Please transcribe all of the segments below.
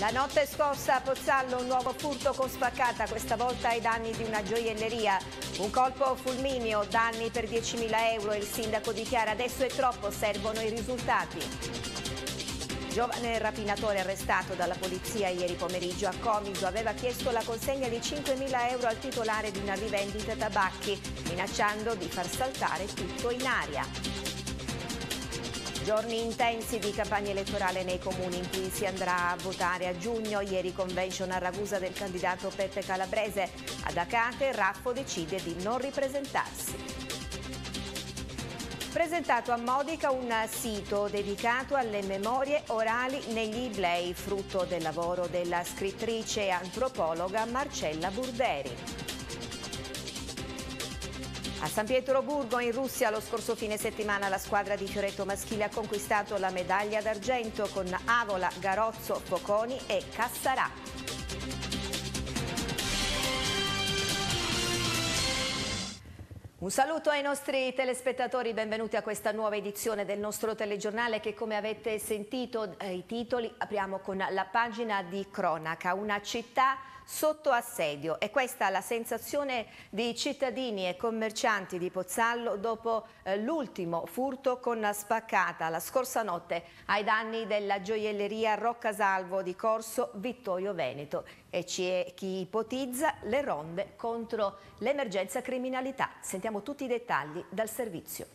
La notte scorsa a Pozzallo un nuovo furto con spaccata, questa volta ai danni di una gioielleria. Un colpo fulmineo, danni per 10.000 euro e il sindaco dichiara adesso è troppo, servono i risultati. Giovane rapinatore arrestato dalla polizia ieri pomeriggio a Comiso aveva chiesto la consegna di 5.000 euro al titolare di una rivendita tabacchi, minacciando di far saltare tutto in aria giorni intensi di campagna elettorale nei comuni in cui si andrà a votare a giugno. Ieri convention a Ragusa del candidato Peppe Calabrese. Ad Acate Raffo decide di non ripresentarsi presentato a Modica un sito dedicato alle memorie orali negli Iblei, frutto del lavoro della scrittrice e antropologa Marcella Burderi. A San Pietroburgo, in Russia, lo scorso fine settimana la squadra di Fioretto Maschile ha conquistato la medaglia d'argento con Avola, Garozzo, Foconi e Cassarà. Un saluto ai nostri telespettatori, benvenuti a questa nuova edizione del nostro telegiornale che come avete sentito eh, i titoli apriamo con la pagina di cronaca, una città sotto assedio. E questa è la sensazione di cittadini e commercianti di Pozzallo dopo eh, l'ultimo furto con la spaccata la scorsa notte ai danni della gioielleria Roccasalvo di Corso Vittorio Veneto. E ci è chi ipotizza le ronde contro l'emergenza criminalità. Sentiamo tutti i dettagli dal servizio.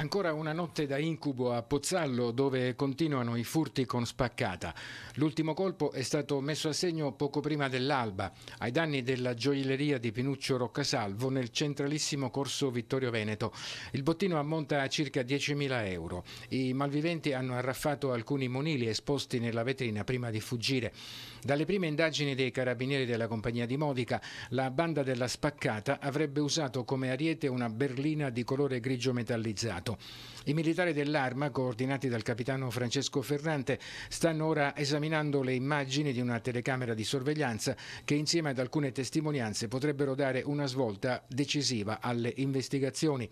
Ancora una notte da incubo a Pozzallo dove continuano i furti con spaccata. L'ultimo colpo è stato messo a segno poco prima dell'alba, ai danni della gioielleria di Pinuccio Roccasalvo nel centralissimo corso Vittorio Veneto. Il bottino ammonta a circa 10.000 euro. I malviventi hanno arraffato alcuni monili esposti nella vetrina prima di fuggire. Dalle prime indagini dei carabinieri della compagnia di Modica, la banda della spaccata avrebbe usato come ariete una berlina di colore grigio metallizzato. Stato. I militari dell'arma, coordinati dal capitano Francesco Ferrante, stanno ora esaminando le immagini di una telecamera di sorveglianza che insieme ad alcune testimonianze potrebbero dare una svolta decisiva alle investigazioni.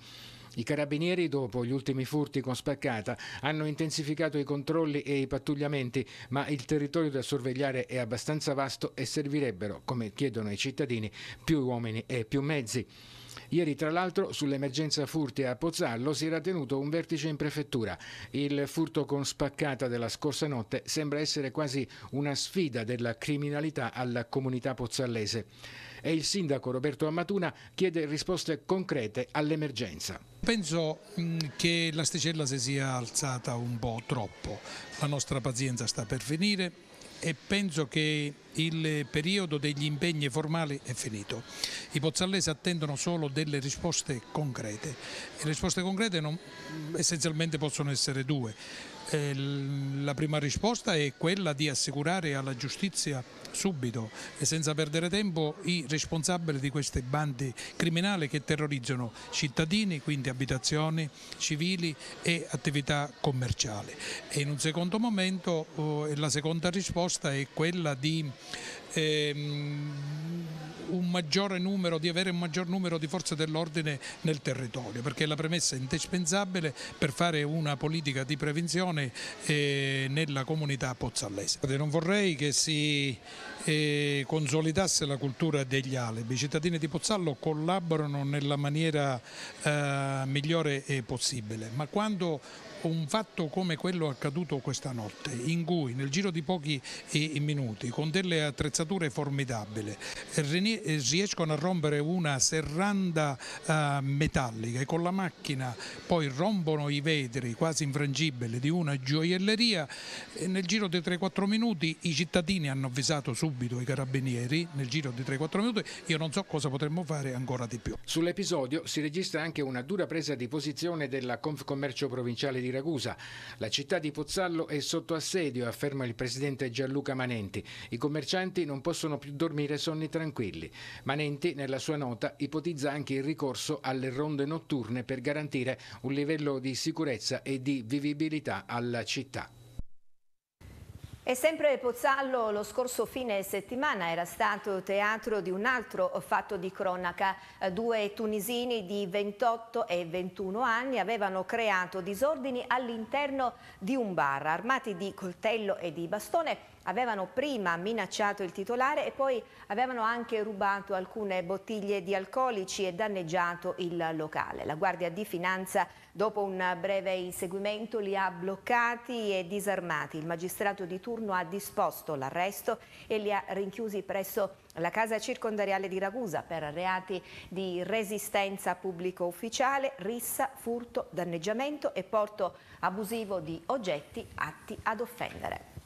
I carabinieri, dopo gli ultimi furti con spaccata, hanno intensificato i controlli e i pattugliamenti, ma il territorio da sorvegliare è abbastanza vasto e servirebbero, come chiedono i cittadini, più uomini e più mezzi. Ieri tra l'altro sull'emergenza furti a Pozzallo si era tenuto un vertice in prefettura. Il furto con spaccata della scorsa notte sembra essere quasi una sfida della criminalità alla comunità pozzallese e il sindaco Roberto Ammatuna chiede risposte concrete all'emergenza. Penso mm, che l'asticella si sia alzata un po' troppo, la nostra pazienza sta per venire, e penso che il periodo degli impegni formali è finito. I pozzallesi attendono solo delle risposte concrete le risposte concrete non, essenzialmente possono essere due eh, la prima risposta è quella di assicurare alla giustizia subito e senza perdere tempo i responsabili di queste bande criminali che terrorizzano cittadini, quindi abitazioni civili e attività commerciali. E in un secondo momento oh, la seconda risposta è quella di Ehm, un maggiore numero, di avere un maggior numero di forze dell'ordine nel territorio, perché è la premessa indispensabile per fare una politica di prevenzione eh, nella comunità pozzallese. Non vorrei che si eh, consolidasse la cultura degli alibi. I cittadini di Pozzallo collaborano nella maniera eh, migliore possibile, ma quando un fatto come quello accaduto questa notte, in cui nel giro di pochi eh, minuti, con delle attrezzature formidabili, riescono eh, a rompere una serranda eh, metallica e con la macchina poi rompono i vetri quasi infrangibili di una gioielleria, nel giro di 3-4 minuti i cittadini hanno avvisato subito i carabinieri, nel giro di 3-4 minuti io non so cosa potremmo fare ancora di più. Sull'episodio si registra anche una dura presa di posizione della Confcommercio provinciale di di Ragusa. La città di Pozzallo è sotto assedio, afferma il presidente Gianluca Manenti. I commercianti non possono più dormire sonni tranquilli. Manenti, nella sua nota, ipotizza anche il ricorso alle ronde notturne per garantire un livello di sicurezza e di vivibilità alla città. E sempre Pozzallo lo scorso fine settimana era stato teatro di un altro fatto di cronaca. Eh, due tunisini di 28 e 21 anni avevano creato disordini all'interno di un bar. Armati di coltello e di bastone avevano prima minacciato il titolare e poi avevano anche rubato alcune bottiglie di alcolici e danneggiato il locale. La Guardia di Finanza, dopo un breve inseguimento, li ha bloccati e disarmati. Il magistrato di turno ha disposto l'arresto e li ha rinchiusi presso la casa circondariale di Ragusa per reati di resistenza pubblico ufficiale, rissa, furto, danneggiamento e porto abusivo di oggetti atti ad offendere.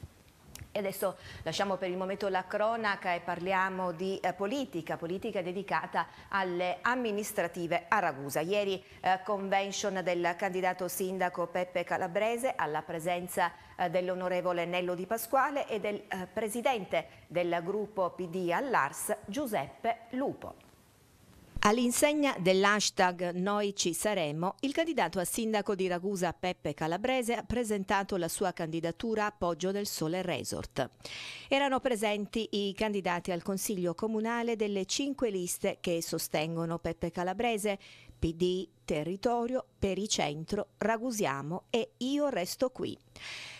E adesso lasciamo per il momento la cronaca e parliamo di eh, politica, politica dedicata alle amministrative a Ragusa. Ieri eh, convention del candidato sindaco Peppe Calabrese alla presenza eh, dell'onorevole Nello Di Pasquale e del eh, presidente del gruppo PD all'Ars Giuseppe Lupo. All'insegna dell'hashtag Noi ci saremo, il candidato a sindaco di Ragusa Peppe Calabrese ha presentato la sua candidatura a Poggio del Sole Resort. Erano presenti i candidati al Consiglio Comunale delle cinque liste che sostengono Peppe Calabrese, PD, Territorio, Pericentro, Ragusiamo e Io resto qui.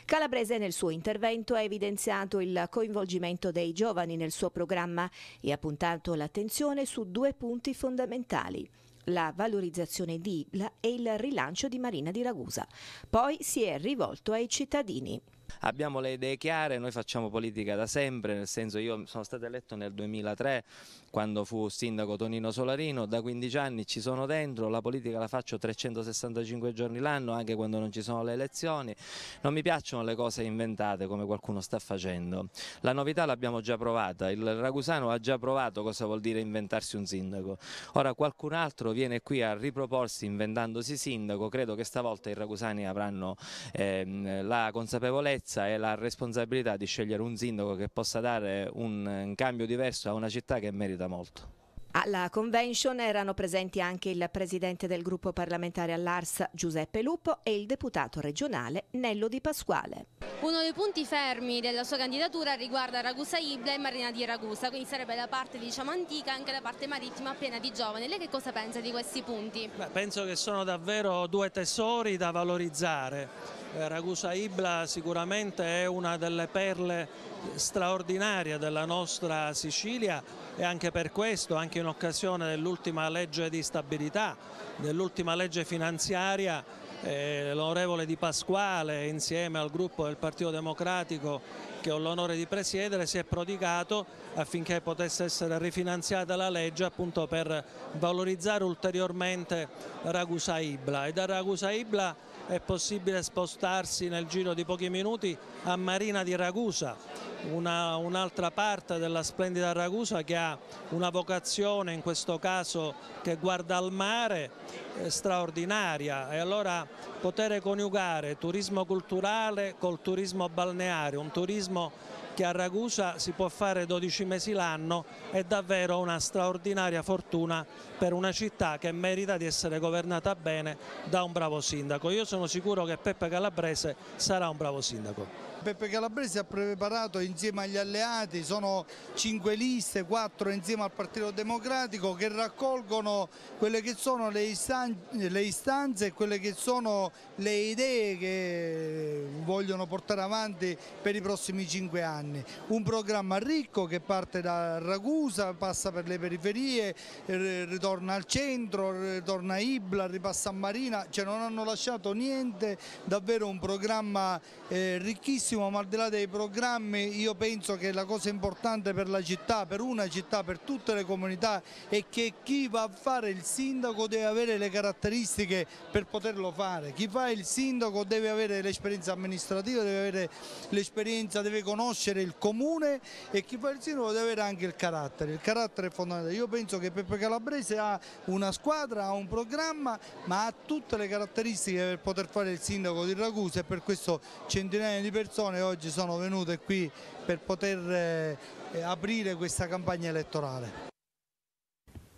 Calabrese nel suo intervento ha evidenziato il coinvolgimento dei giovani nel suo programma e ha puntato l'attenzione su due punti fondamentali la valorizzazione di Ibla e il rilancio di Marina di Ragusa. Poi si è rivolto ai cittadini. Abbiamo le idee chiare, noi facciamo politica da sempre, nel senso io sono stato eletto nel 2003 quando fu sindaco Tonino Solarino, da 15 anni ci sono dentro, la politica la faccio 365 giorni l'anno anche quando non ci sono le elezioni, non mi piacciono le cose inventate come qualcuno sta facendo. La novità l'abbiamo già provata, il Ragusano ha già provato cosa vuol dire inventarsi un sindaco, ora qualcun altro viene qui a riproporsi inventandosi sindaco, credo che stavolta i Ragusani avranno ehm, la consapevolezza sicurezza e la responsabilità di scegliere un sindaco che possa dare un, un cambio diverso a una città che merita molto. Alla convention erano presenti anche il presidente del gruppo parlamentare all'Ars Giuseppe Lupo e il deputato regionale Nello Di Pasquale. Uno dei punti fermi della sua candidatura riguarda Ragusa Ibla e Marina di Ragusa, quindi sarebbe la parte diciamo, antica e anche la parte marittima piena di giovani. Lei che cosa pensa di questi punti? Beh, penso che sono davvero due tesori da valorizzare. Eh, Ragusa Ibla sicuramente è una delle perle straordinaria della nostra Sicilia e anche per questo, anche in occasione dell'ultima legge di stabilità, dell'ultima legge finanziaria, eh, l'onorevole Di Pasquale insieme al gruppo del Partito Democratico che ho l'onore di presiedere si è prodigato affinché potesse essere rifinanziata la legge appunto per valorizzare ulteriormente Ragusa Ibla e da Ragusa Ibla è possibile spostarsi nel giro di pochi minuti a Marina di Ragusa, un'altra un parte della splendida Ragusa che ha una vocazione in questo caso che guarda al mare eh, straordinaria e allora poter coniugare turismo culturale col turismo balneare, un turismo che a Ragusa si può fare 12 mesi l'anno è davvero una straordinaria fortuna per una città che merita di essere governata bene da un bravo sindaco. Io sono sicuro che Peppe Calabrese sarà un bravo sindaco. Beppe Calabresi ha preparato insieme agli alleati, sono cinque liste, quattro insieme al Partito Democratico che raccolgono quelle che sono le istanze, le istanze e quelle che sono le idee che vogliono portare avanti per i prossimi cinque anni. Un programma ricco che parte da Ragusa, passa per le periferie, ritorna al centro, ritorna a Ibla, ripassa a Marina, cioè non hanno lasciato niente, davvero un programma eh, ricchissimo benissimo, ma al di là dei programmi io penso che la cosa importante per la città, per una città, per tutte le comunità è che chi va a fare il sindaco deve avere le caratteristiche per poterlo fare, chi fa il sindaco deve avere l'esperienza amministrativa, deve avere l'esperienza, deve conoscere il comune e chi fa il sindaco deve avere anche il carattere, il carattere è fondamentale, io penso che Peppe Calabrese ha una squadra, ha un programma ma ha tutte le caratteristiche per poter fare il sindaco di Ragusa e per questo centinaia di persone persone oggi sono venute qui per poter eh, eh, aprire questa campagna elettorale.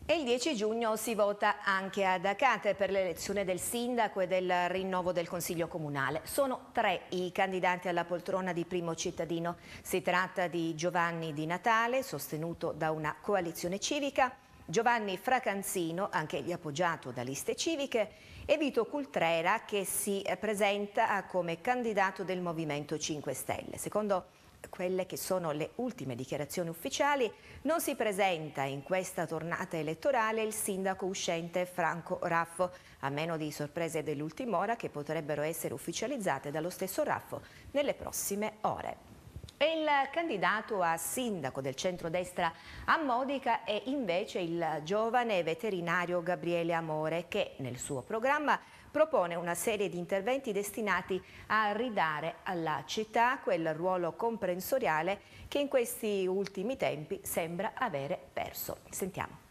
E il 10 giugno si vota anche a Acate per l'elezione del sindaco e del rinnovo del Consiglio Comunale. Sono tre i candidati alla poltrona di primo cittadino. Si tratta di Giovanni Di Natale, sostenuto da una coalizione civica, Giovanni Fracanzino, anche egli appoggiato da liste civiche, e Vito Cultrera che si presenta come candidato del Movimento 5 Stelle. Secondo quelle che sono le ultime dichiarazioni ufficiali, non si presenta in questa tornata elettorale il sindaco uscente Franco Raffo, a meno di sorprese dell'ultima ora che potrebbero essere ufficializzate dallo stesso Raffo nelle prossime ore. Il candidato a sindaco del centrodestra a Modica è invece il giovane veterinario Gabriele Amore che nel suo programma propone una serie di interventi destinati a ridare alla città quel ruolo comprensoriale che in questi ultimi tempi sembra avere perso. Sentiamo.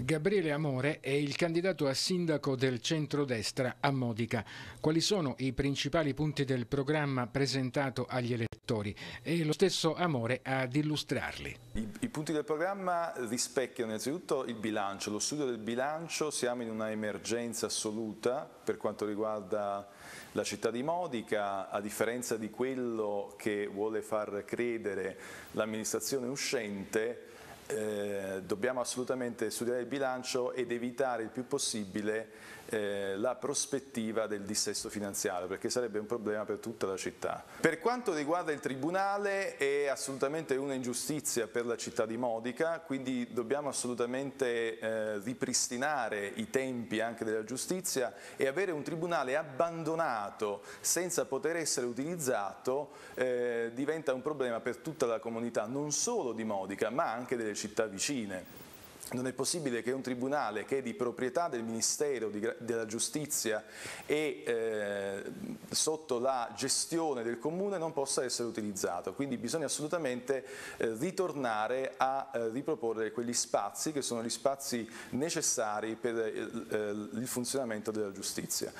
Gabriele Amore è il candidato a sindaco del centrodestra a Modica. Quali sono i principali punti del programma presentato agli elettori? E lo stesso Amore ad illustrarli. I, i punti del programma rispecchiano innanzitutto il bilancio, lo studio del bilancio, siamo in una emergenza assoluta per quanto riguarda la città di Modica, a differenza di quello che vuole far credere l'amministrazione uscente, eh, dobbiamo assolutamente studiare il bilancio ed evitare il più possibile eh, la prospettiva del dissesto finanziario, perché sarebbe un problema per tutta la città. Per quanto riguarda il Tribunale è assolutamente un'ingiustizia per la città di Modica, quindi dobbiamo assolutamente eh, ripristinare i tempi anche della giustizia e avere un Tribunale abbandonato senza poter essere utilizzato eh, diventa un problema per tutta la comunità, non solo di Modica ma anche delle città vicine. Non è possibile che un tribunale che è di proprietà del Ministero di, della Giustizia e eh, sotto la gestione del Comune non possa essere utilizzato, quindi bisogna assolutamente eh, ritornare a eh, riproporre quegli spazi che sono gli spazi necessari per eh, eh, il funzionamento della giustizia.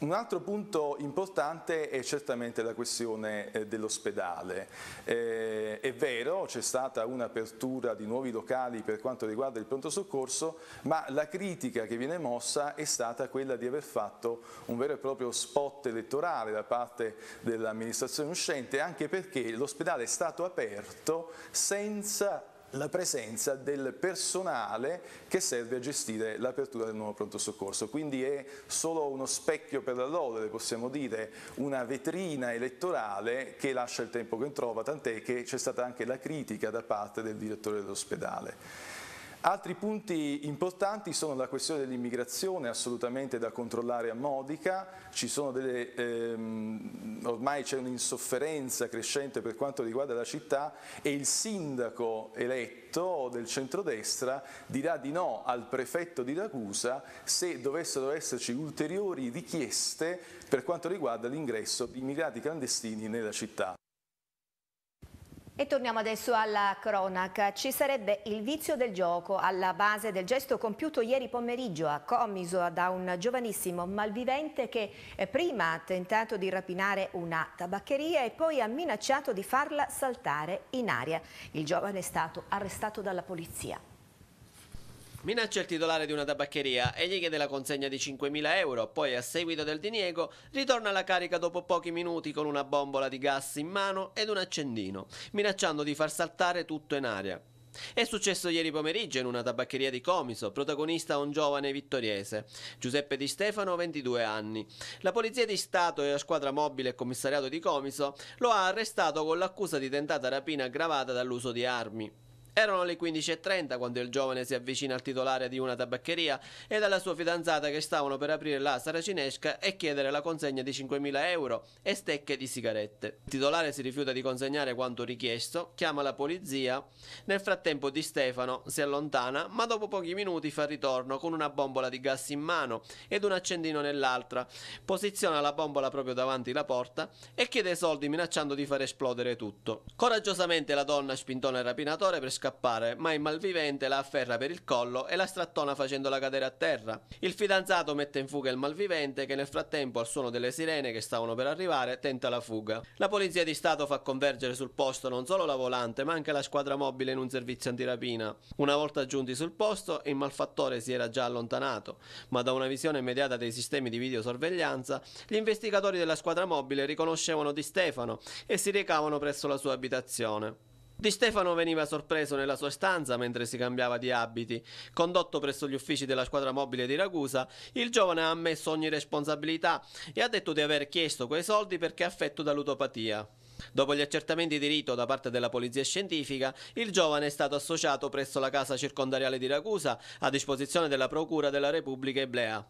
Un altro punto importante è certamente la questione eh, dell'ospedale. Eh, è vero, c'è stata un'apertura di nuovi locali per quanto riguarda il pronto soccorso, ma la critica che viene mossa è stata quella di aver fatto un vero e proprio spot elettorale da parte dell'amministrazione uscente, anche perché l'ospedale è stato aperto senza la presenza del personale che serve a gestire l'apertura del nuovo pronto soccorso, quindi è solo uno specchio per la lode, possiamo dire, una vetrina elettorale che lascia il tempo che trova, tant'è che c'è stata anche la critica da parte del direttore dell'ospedale. Altri punti importanti sono la questione dell'immigrazione, assolutamente da controllare a modica, delle, ehm, ormai c'è un'insofferenza crescente per quanto riguarda la città e il sindaco eletto del centrodestra dirà di no al prefetto di Ragusa se dovessero esserci ulteriori richieste per quanto riguarda l'ingresso di immigrati clandestini nella città. E torniamo adesso alla cronaca. Ci sarebbe il vizio del gioco alla base del gesto compiuto ieri pomeriggio a Comiso da un giovanissimo malvivente che eh, prima ha tentato di rapinare una tabaccheria e poi ha minacciato di farla saltare in aria. Il giovane è stato arrestato dalla polizia. Minaccia il titolare di una tabaccheria e gli chiede la consegna di 5.000 euro, poi a seguito del diniego ritorna alla carica dopo pochi minuti con una bombola di gas in mano ed un accendino, minacciando di far saltare tutto in aria. È successo ieri pomeriggio in una tabaccheria di Comiso, protagonista un giovane vittoriese, Giuseppe Di Stefano, 22 anni. La Polizia di Stato e la squadra mobile e commissariato di Comiso lo ha arrestato con l'accusa di tentata rapina aggravata dall'uso di armi. Erano le 15.30 quando il giovane si avvicina al titolare di una tabaccheria ed alla sua fidanzata che stavano per aprire la saracinesca e chiedere la consegna di 5.000 euro e stecche di sigarette. Il titolare si rifiuta di consegnare quanto richiesto, chiama la polizia. Nel frattempo Di Stefano si allontana, ma dopo pochi minuti fa ritorno con una bombola di gas in mano ed un accendino nell'altra. Posiziona la bombola proprio davanti la porta e chiede soldi minacciando di far esplodere tutto. Coraggiosamente la donna spintona il rapinatore per scappare scappare, ma il malvivente la afferra per il collo e la strattona facendola cadere a terra. Il fidanzato mette in fuga il malvivente che nel frattempo al suono delle sirene che stavano per arrivare tenta la fuga. La polizia di Stato fa convergere sul posto non solo la volante ma anche la squadra mobile in un servizio antirapina. Una volta giunti sul posto il malfattore si era già allontanato, ma da una visione immediata dei sistemi di videosorveglianza gli investigatori della squadra mobile riconoscevano Di Stefano e si recavano presso la sua abitazione. Di Stefano veniva sorpreso nella sua stanza mentre si cambiava di abiti. Condotto presso gli uffici della squadra mobile di Ragusa, il giovane ha ammesso ogni responsabilità e ha detto di aver chiesto quei soldi perché affetto da ludopatia. Dopo gli accertamenti di rito da parte della polizia scientifica, il giovane è stato associato presso la casa circondariale di Ragusa a disposizione della Procura della Repubblica Iblea.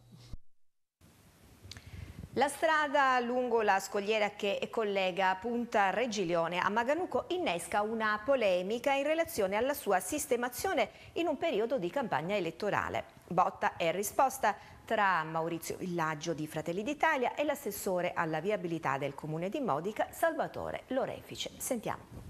La strada lungo la scogliera che collega Punta Regiglione a Maganuco innesca una polemica in relazione alla sua sistemazione in un periodo di campagna elettorale. Botta e risposta tra Maurizio Villaggio di Fratelli d'Italia e l'assessore alla viabilità del comune di Modica, Salvatore Lorefice. Sentiamo.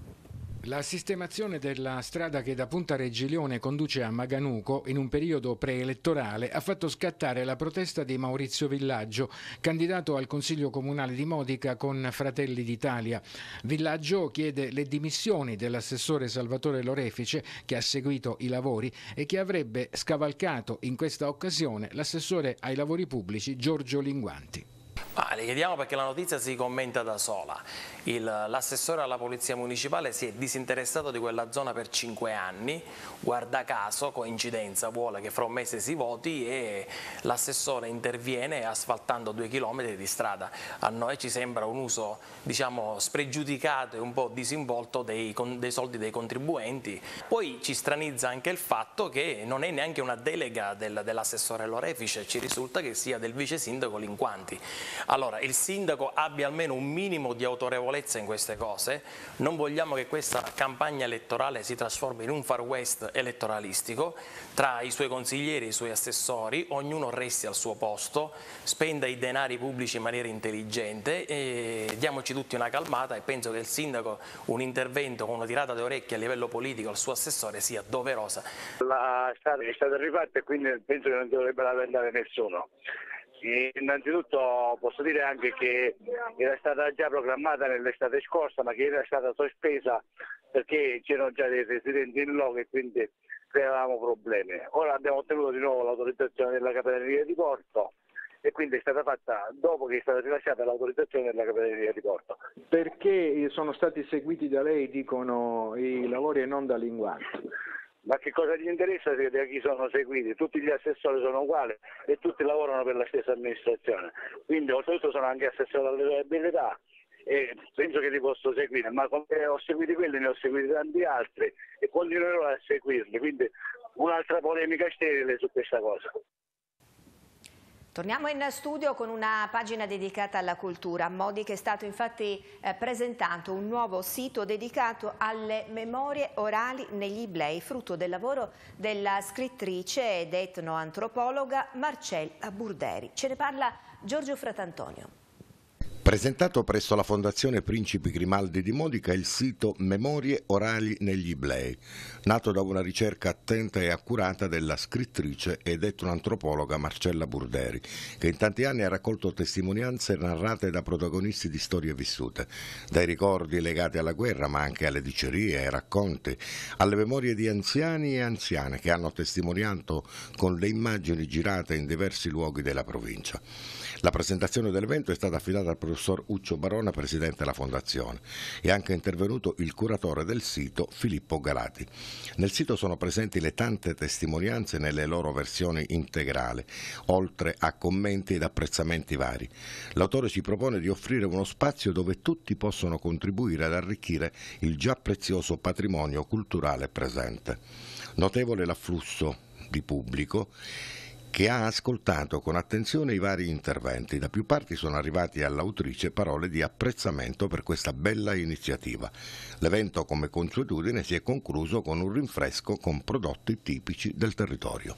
La sistemazione della strada che da Punta Reggiglione conduce a Maganuco in un periodo preelettorale ha fatto scattare la protesta di Maurizio Villaggio, candidato al Consiglio Comunale di Modica con Fratelli d'Italia. Villaggio chiede le dimissioni dell'assessore Salvatore Lorefice che ha seguito i lavori e che avrebbe scavalcato in questa occasione l'assessore ai lavori pubblici Giorgio Linguanti. Ah, le chiediamo perché la notizia si commenta da sola. L'assessore alla Polizia Municipale si è disinteressato di quella zona per cinque anni, guarda caso, coincidenza, vuole che fra un mese si voti e l'assessore interviene asfaltando due chilometri di strada. A noi ci sembra un uso diciamo, spregiudicato e un po' disinvolto dei, dei soldi dei contribuenti. Poi ci stranizza anche il fatto che non è neanche una delega del, dell'assessore Lorefice, ci risulta che sia del vice sindaco Linquanti. Allora, il sindaco abbia almeno un minimo di autorevolezza in queste cose, non vogliamo che questa campagna elettorale si trasformi in un far west elettoralistico, tra i suoi consiglieri e i suoi assessori, ognuno resti al suo posto, spenda i denari pubblici in maniera intelligente, e diamoci tutti una calmata e penso che il sindaco un intervento con una tirata di orecchie a livello politico al suo assessore sia doverosa. La strada è stata rifatta e quindi penso che non dovrebbe lamentare nessuno. Sì, innanzitutto posso dire anche che era stata già programmata nell'estate scorsa ma che era stata sospesa perché c'erano già dei residenti in loco e quindi creavamo problemi. Ora abbiamo ottenuto di nuovo l'autorizzazione della capitaneria di Porto e quindi è stata fatta dopo che è stata rilasciata l'autorizzazione della capitaneria di Porto. Perché sono stati seguiti da lei, dicono, i lavori e non da linguaggio? ma che cosa gli interessa se da chi sono seguiti? Tutti gli assessori sono uguali e tutti lavorano per la stessa amministrazione, quindi oltretutto sono anche assessori alla abilità e penso che li posso seguire, ma come ho seguito quelli ne ho seguiti tanti altri e continuerò a seguirli, quindi un'altra polemica sterile su questa cosa. Torniamo in studio con una pagina dedicata alla cultura. Modi che è stato infatti eh, presentato un nuovo sito dedicato alle memorie orali negli Iblei, frutto del lavoro della scrittrice ed etnoantropologa Marcella Burderi. Ce ne parla Giorgio Fratantonio. Presentato presso la Fondazione Principi Grimaldi di Modica il sito Memorie orali negli Iblei, nato da una ricerca attenta e accurata della scrittrice ed etnoantropologa Marcella Burderi, che in tanti anni ha raccolto testimonianze narrate da protagonisti di storie vissute, dai ricordi legati alla guerra ma anche alle dicerie, ai racconti, alle memorie di anziani e anziane che hanno testimoniato con le immagini girate in diversi luoghi della provincia. La presentazione dell'evento è stata affidata al professor Uccio Barona, presidente della fondazione. È anche intervenuto il curatore del sito, Filippo Galati. Nel sito sono presenti le tante testimonianze nelle loro versioni integrale, oltre a commenti ed apprezzamenti vari. L'autore ci propone di offrire uno spazio dove tutti possono contribuire ad arricchire il già prezioso patrimonio culturale presente. Notevole l'afflusso di pubblico che ha ascoltato con attenzione i vari interventi. Da più parti sono arrivati all'autrice parole di apprezzamento per questa bella iniziativa. L'evento, come consuetudine, si è concluso con un rinfresco con prodotti tipici del territorio.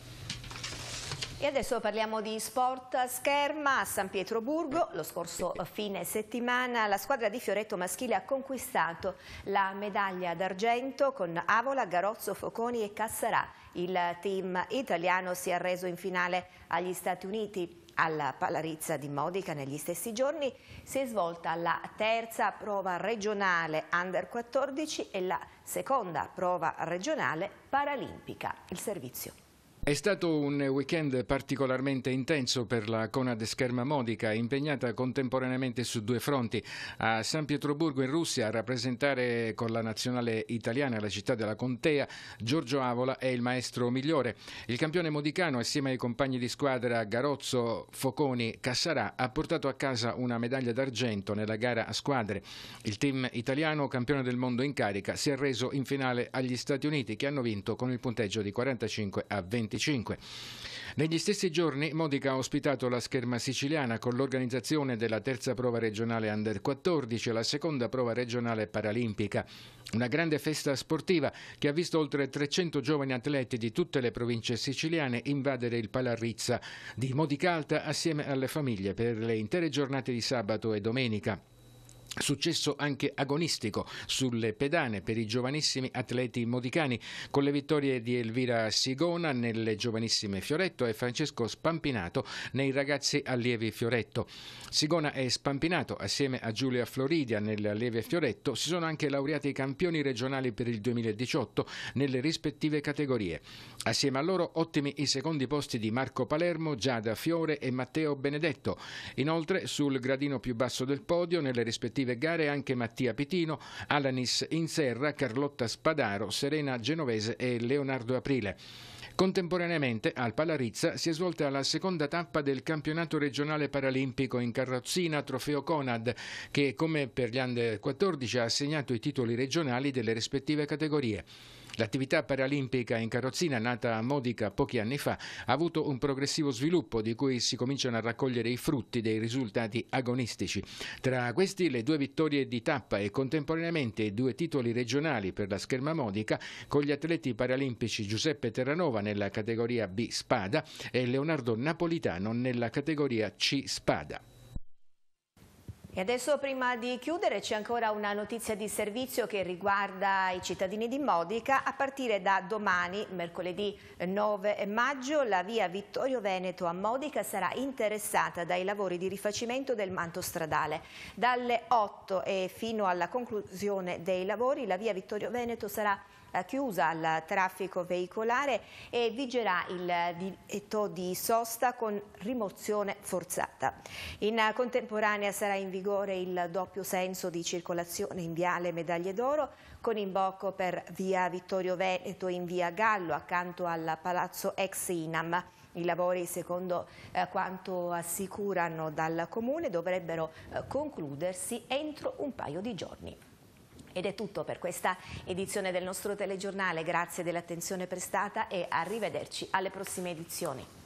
E adesso parliamo di sport scherma a San Pietroburgo. Lo scorso fine settimana la squadra di Fioretto Maschile ha conquistato la medaglia d'argento con Avola, Garozzo, Foconi e Cassarà. Il team italiano si è arreso in finale agli Stati Uniti alla Palarizza di Modica negli stessi giorni si è svolta la terza prova regionale Under 14 e la seconda prova regionale paralimpica. Il servizio. È stato un weekend particolarmente intenso per la Conad Scherma Modica, impegnata contemporaneamente su due fronti. A San Pietroburgo in Russia a rappresentare con la nazionale italiana la città della Contea, Giorgio Avola è il maestro migliore. Il campione modicano, assieme ai compagni di squadra Garozzo, Foconi, Cassarà, ha portato a casa una medaglia d'argento nella gara a squadre. Il team italiano, campione del mondo in carica, si è reso in finale agli Stati Uniti, che hanno vinto con il punteggio di 45 a 20. 2025. Negli stessi giorni Modica ha ospitato la scherma siciliana con l'organizzazione della terza prova regionale Under 14 e la seconda prova regionale paralimpica. Una grande festa sportiva che ha visto oltre 300 giovani atleti di tutte le province siciliane invadere il Palarrizza di Modica Alta assieme alle famiglie per le intere giornate di sabato e domenica. Successo anche agonistico sulle pedane per i giovanissimi atleti modicani, con le vittorie di Elvira Sigona nelle giovanissime Fioretto e Francesco Spampinato nei ragazzi allievi Fioretto. Sigona e Spampinato, assieme a Giulia Floridia nelle allieve Fioretto, si sono anche laureati campioni regionali per il 2018 nelle rispettive categorie. Assieme a loro ottimi i secondi posti di Marco Palermo, Giada Fiore e Matteo Benedetto. Inoltre sul gradino più basso del podio, nelle rispettive rispettive gare anche Mattia Pitino, Alanis Inserra, Carlotta Spadaro, Serena Genovese e Leonardo Aprile. Contemporaneamente al Palarizza si è svolta la seconda tappa del campionato regionale paralimpico in carrozzina Trofeo Conad che come per gli Under 14 ha assegnato i titoli regionali delle rispettive categorie. L'attività paralimpica in carrozzina, nata a Modica pochi anni fa, ha avuto un progressivo sviluppo di cui si cominciano a raccogliere i frutti dei risultati agonistici. Tra questi le due vittorie di tappa e contemporaneamente due titoli regionali per la scherma Modica con gli atleti paralimpici Giuseppe Terranova nella categoria B spada e Leonardo Napolitano nella categoria C spada. E adesso prima di chiudere c'è ancora una notizia di servizio che riguarda i cittadini di Modica. A partire da domani, mercoledì 9 maggio, la via Vittorio Veneto a Modica sarà interessata dai lavori di rifacimento del manto stradale. Dalle 8 e fino alla conclusione dei lavori la via Vittorio Veneto sarà interessata chiusa al traffico veicolare e vigerà il divieto di sosta con rimozione forzata. In contemporanea sarà in vigore il doppio senso di circolazione in Viale Medaglie d'Oro con imbocco per via Vittorio Veneto in via Gallo accanto al palazzo ex Inam. I lavori, secondo eh, quanto assicurano dal Comune, dovrebbero eh, concludersi entro un paio di giorni. Ed è tutto per questa edizione del nostro telegiornale, grazie dell'attenzione prestata e arrivederci alle prossime edizioni.